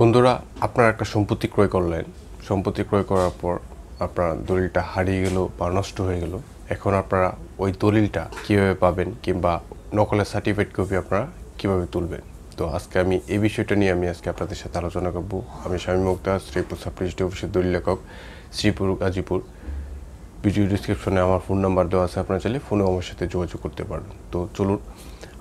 বন্ধুরা আপনারা একটা সম্পত্তি ক্রয় করলেন সম্পত্তি ক্রয় করার পর আপনার দলিলটা হারিয়ে গেল বা নষ্ট হয়ে গেল এখন আপনারা ওই দলিলটা কীভাবে পাবেন কিংবা নকলের সার্টিফিকেট কপি আপনারা কীভাবে তুলবেন তো আজকে আমি এই বিষয়টা নিয়ে আমি আজকে আপনাদের সাথে আলোচনা করব আমি স্বামী মুক্তার শ্রীপুর সাপ্লিস্টি অফিসের দলিল লেখক শ্রীপুর গাজীপুর ভিডিও ডিসক্রিপশনে আমার ফোন নাম্বার দেওয়া আছে আপনারা চাইলে ফোনে আমার সাথে যোগাযোগ করতে পারবেন তো চলুন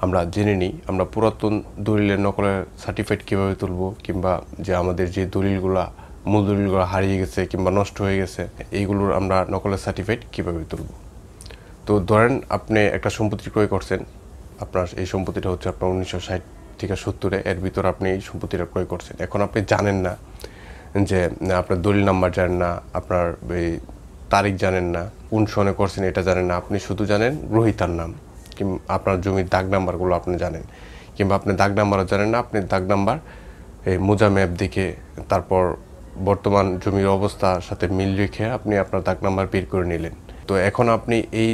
আমরা জেনে নিই আমরা পুরাতন দলিলের নকলের সার্টিফিকেট কীভাবে তুলব কিংবা যে আমাদের যে দলিলগুলো মূল দলিলগুলো হারিয়ে গেছে কিংবা নষ্ট হয়ে গেছে এইগুলোর আমরা নকলের সার্টিফিকেট কীভাবে তুলব তো ধরেন আপনি একটা সম্পত্তি ক্রয় করছেন আপনার এই সম্পত্তিটা হচ্ছে আপনার উনিশশো ষাট থেকে সত্তরে এর ভিতর আপনি এই সম্পত্তিটা ক্রয় করছেন এখন আপনি জানেন না যে আপনার দলিল নাম্বার জানেন না আপনার এই তারিখ জানেন না কোন সনে করছেন এটা জানেন না আপনি শুধু জানেন গ্রহিতার নাম আপনার জমির দাগ নাম্বারগুলো আপনি জানেন কিংবা আপনি দাগ নাম্বারও জানেন না আপনি দাগ নাম্বার এই মোজা ম্যাপ দেখে তারপর বর্তমান জমির অবস্থার সাথে মিল রেখে আপনি আপনার দাগ নাম্বার বের করে নিলেন তো এখন আপনি এই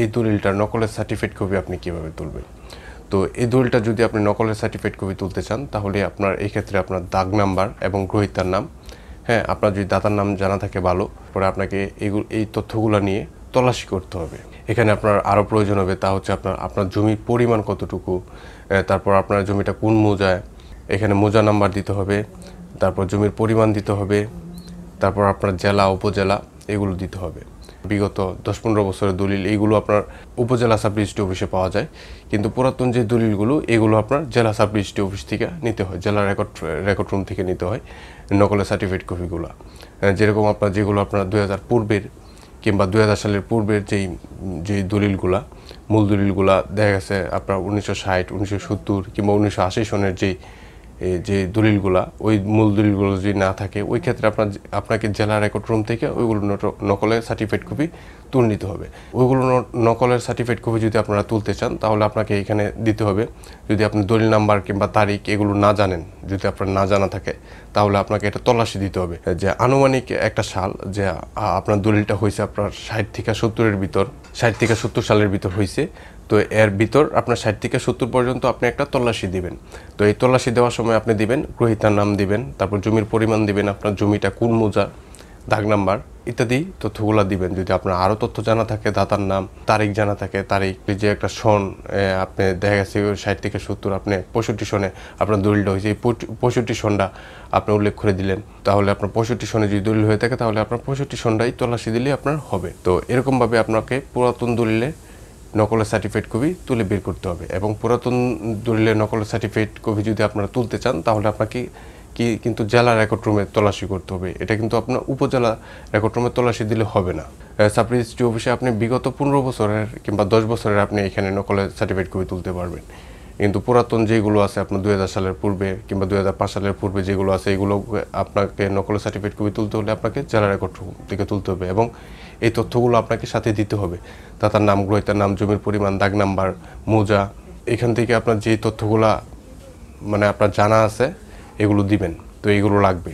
এই দলিলটার নকলের সার্টিফিকেট কপি আপনি কীভাবে তুলবেন তো এই দলিলটা যদি আপনি নকলের সার্টিফিকেট কপি তুলতে চান তাহলে আপনার এই ক্ষেত্রে আপনার দাগ নাম্বার এবং গ্রহিতার নাম হ্যাঁ আপনার যদি দাতার নাম জানা থাকে ভালো পরে আপনাকে এই তথ্যগুলো নিয়ে তল্লাশি করতে হবে এখানে আপনার আরও প্রয়োজন হবে তা হচ্ছে আপনার আপনার জমির পরিমাণ কতটুকু তারপর আপনার জমিটা কোন মোজায় এখানে মোজা নাম্বার দিতে হবে তারপর জমির পরিমাণ দিতে হবে তারপর আপনার জেলা উপজেলা এগুলো দিতে হবে বিগত দশ পনেরো বছরের দলিল এইগুলো আপনার উপজেলা সাব রেজিস্ট্রি অফিসে পাওয়া যায় কিন্তু পুরাতন যে দলিলগুলো এগুলো আপনার জেলা সাব রেজিস্ট্রি অফিস থেকে নিতে হয় জেলা রেকর্ড রেকর্ড রুম থেকে নিতে হয় নকলের সার্টিফিকেট কপিগুলো যেরকম আপনার যেগুলো আপনার দুই হাজার পূর্বের কিংবা দুই সালের পূর্বের যেই যে দলিলগুলা মূল দলিলগুলা দেখা গেছে আপনার উনিশশো ষাট উনিশশো সত্তর কিংবা উনিশশো আশি সনের যেই যে দলিলগুলা ওই মূল দলিলগুলো যদি না থাকে ওই ক্ষেত্রে আপনার আপনাকে জেলা রেকর্ড রুম থেকে ওইগুলো নকলের সার্টিফিকেট কপি তুলে নিতে হবে ওইগুলো নকলের সার্টিফিকেট কপি যদি আপনারা তুলতে চান তাহলে আপনাকে এখানে দিতে হবে যদি আপনি দলিল নাম্বার কিংবা তারিখ এগুলো না জানেন যদি আপনার না জানা থাকে তাহলে আপনাকে এটা তল্লাশি দিতে হবে যে আনুমানিক একটা সাল যে আপনার দলিলটা হয়েছে আপনার ষাট থেকে সত্তরের ভিতর ষাট থেকে সত্তর সালের ভিতর হয়েছে তো এর ভিতর আপনার ষাট থেকে সত্তর পর্যন্ত আপনি একটা তল্লাশি দিবেন তো এই তল্লাশি দেওয়ার সময় আপনি দিবেন গ্রহিতার নাম দিবেন তারপর জমির পরিমাণ দিবেন আপনার জমিটা কোন মোজা দাগ নাম্বার ইত্যাদি তথ্যগুলো দিবেন যদি আপনার আরও তথ্য জানা থাকে দাতার নাম তারিখ জানা থাকে তারিখ যে একটা সন আপনি দেখা গেছে ষাট থেকে সত্তর আপনি পঁয়ষট্টি সনে আপনার দলিলটা হয়েছে এই পঁয়ষট্টি সনটা আপনি উল্লেখ করে দিলেন তাহলে আপনার পঁয়ষট্টি সনে যদি দলিল হয়ে থাকে তাহলে আপনার পঁয়ষট্টি সনটাই তল্লাশি দিলে আপনার হবে তো এরকমভাবে আপনাকে পুরাতন দলিলে নকলের সার্টিফিকেট কপি তুলে বের করতে হবে এবং পুরাতন দলিলের নকলের সার্টিফিকেট কপি যদি আপনারা তুলতে চান তাহলে আপনাকে কি কিন্তু জেলা রেকর্ড রুমে তল্লাশি করতে হবে এটা কিন্তু আপনার উপজেলা রেকর্ড রুমে তল্লাশি দিলে হবে না সাব স্টি অফিসে আপনি বিগত পনেরো বছরের কিংবা দশ বছরের আপনি এখানে নকলে সার্টিফিকেট করে তুলতে পারবেন কিন্তু পুরাতন যেগুলো আছে আপনার দুই সালের পূর্বে কিংবা দুই সালের পূর্বে যেগুলো আছে এগুলো আপনাকে নকলের সার্টিফিকেট কবি তুলতে হলে আপনাকে জেলা রেকর্ড থেকে তুলতে হবে এবং এই তথ্যগুলো আপনাকে সাথে দিতে হবে তা তার নাম গ্রহিতার নাম জমির পরিমাণ দাগ নাম্বার মোজা এখান থেকে আপনার যে তথ্যগুলো মানে আপনার জানা আছে এগুলো দিবেন তো এগুলো লাগবে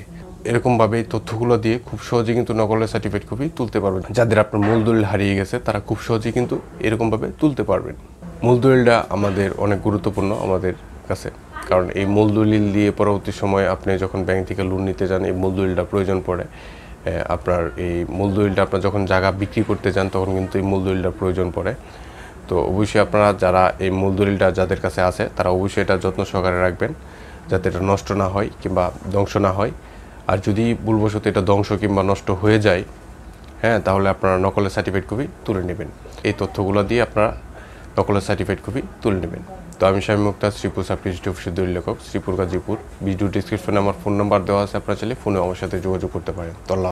এরকমভাবে তথ্যগুলো দিয়ে খুব সহজে কিন্তু নকলের সার্টিফিকেট কপি তুলতে পারবেন যাদের আপনার মূল দলিল হারিয়ে গেছে তারা খুব সহজে কিন্তু এরকমভাবে তুলতে পারবেন মূল দলিলটা আমাদের অনেক গুরুত্বপূর্ণ আমাদের কাছে কারণ এই মূল দলিল দিয়ে পরবর্তী সময় আপনি যখন ব্যাংক থেকে লোন নিতে যান এই মূল দলিলটা প্রয়োজন পড়ে আপনার এই মূল দলিলটা আপনার যখন জায়গা বিক্রি করতে যান তখন কিন্তু এই মূল দলিলটা প্রয়োজন পড়ে তো অবশ্যই আপনারা যারা এই মূল দলিলটা যাদের কাছে আছে তারা অবশ্যই এটা যত্ন সহকারে রাখবেন যাতে এটা নষ্ট না হয় কিংবা ধ্বংস না হয় আর যদি ভুলবশত এটা ধ্বংস কিংবা নষ্ট হয়ে যায় হ্যাঁ তাহলে আপনারা নকলের সার্টিফিকেট কপি তুলে নেবেন এই তথ্যগুলো দিয়ে আপনারা নকলের সার্টিফিকেট কপি তুলে নেবেন তো আমি স্বামী মুক্তার শ্রীপুর সাব ডিস্ট্রিক্ট অফিসের লেখক শ্রীপুর গাজীপুর ভিডিও ডিসক্রিপশনে আমার ফোন নাম্বার দেওয়া আছে আপনারা চাইলে ফোনে আমার সাথে যোগাযোগ করতে পারেন তল্লা